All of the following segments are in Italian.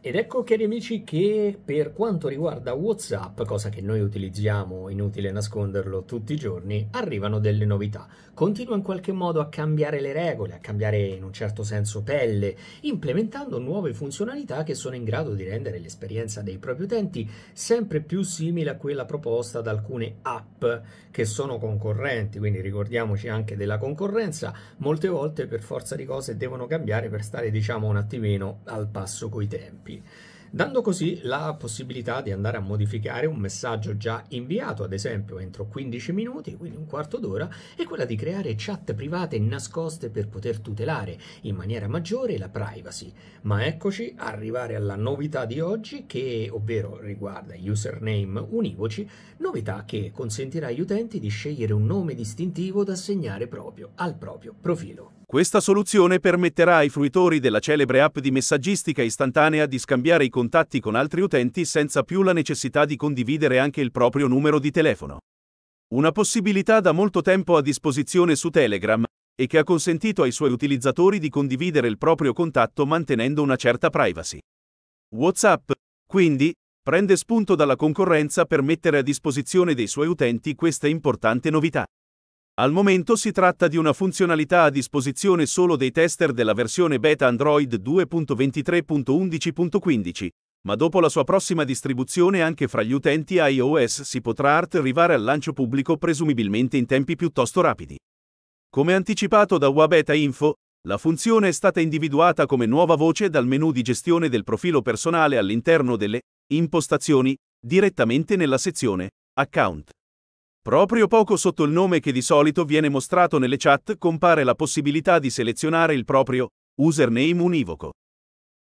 Ed ecco cari amici che per quanto riguarda Whatsapp, cosa che noi utilizziamo, inutile nasconderlo tutti i giorni, arrivano delle novità. Continua in qualche modo a cambiare le regole, a cambiare in un certo senso pelle, implementando nuove funzionalità che sono in grado di rendere l'esperienza dei propri utenti sempre più simile a quella proposta da alcune app che sono concorrenti, quindi ricordiamoci anche della concorrenza, molte volte per forza di cose devono cambiare per stare diciamo un attimino al passo coi tempi. happy. dando così la possibilità di andare a modificare un messaggio già inviato, ad esempio entro 15 minuti, quindi un quarto d'ora, e quella di creare chat private nascoste per poter tutelare in maniera maggiore la privacy. Ma eccoci arrivare alla novità di oggi che ovvero riguarda username univoci, novità che consentirà agli utenti di scegliere un nome distintivo da assegnare proprio al proprio profilo. Questa soluzione permetterà ai fruitori della celebre app di messaggistica istantanea di scambiare i contatti con altri utenti senza più la necessità di condividere anche il proprio numero di telefono. Una possibilità da molto tempo a disposizione su Telegram, e che ha consentito ai suoi utilizzatori di condividere il proprio contatto mantenendo una certa privacy. WhatsApp, quindi, prende spunto dalla concorrenza per mettere a disposizione dei suoi utenti questa importante novità. Al momento si tratta di una funzionalità a disposizione solo dei tester della versione beta Android 2.23.11.15, ma dopo la sua prossima distribuzione anche fra gli utenti iOS si potrà arrivare al lancio pubblico presumibilmente in tempi piuttosto rapidi. Come anticipato da Wabeta Info, la funzione è stata individuata come nuova voce dal menu di gestione del profilo personale all'interno delle impostazioni, direttamente nella sezione account. Proprio poco sotto il nome che di solito viene mostrato nelle chat compare la possibilità di selezionare il proprio username univoco.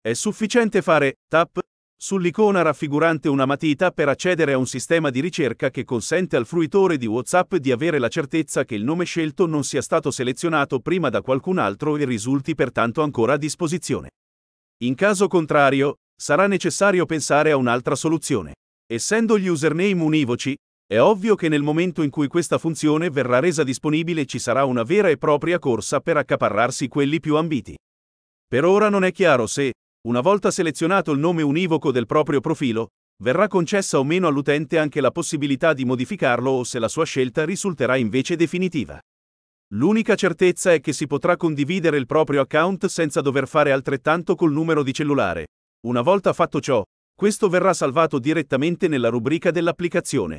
È sufficiente fare tap sull'icona raffigurante una matita per accedere a un sistema di ricerca che consente al fruitore di WhatsApp di avere la certezza che il nome scelto non sia stato selezionato prima da qualcun altro e risulti pertanto ancora a disposizione. In caso contrario, sarà necessario pensare a un'altra soluzione. Essendo gli username univoci, è ovvio che nel momento in cui questa funzione verrà resa disponibile ci sarà una vera e propria corsa per accaparrarsi quelli più ambiti. Per ora non è chiaro se, una volta selezionato il nome univoco del proprio profilo, verrà concessa o meno all'utente anche la possibilità di modificarlo o se la sua scelta risulterà invece definitiva. L'unica certezza è che si potrà condividere il proprio account senza dover fare altrettanto col numero di cellulare. Una volta fatto ciò, questo verrà salvato direttamente nella rubrica dell'applicazione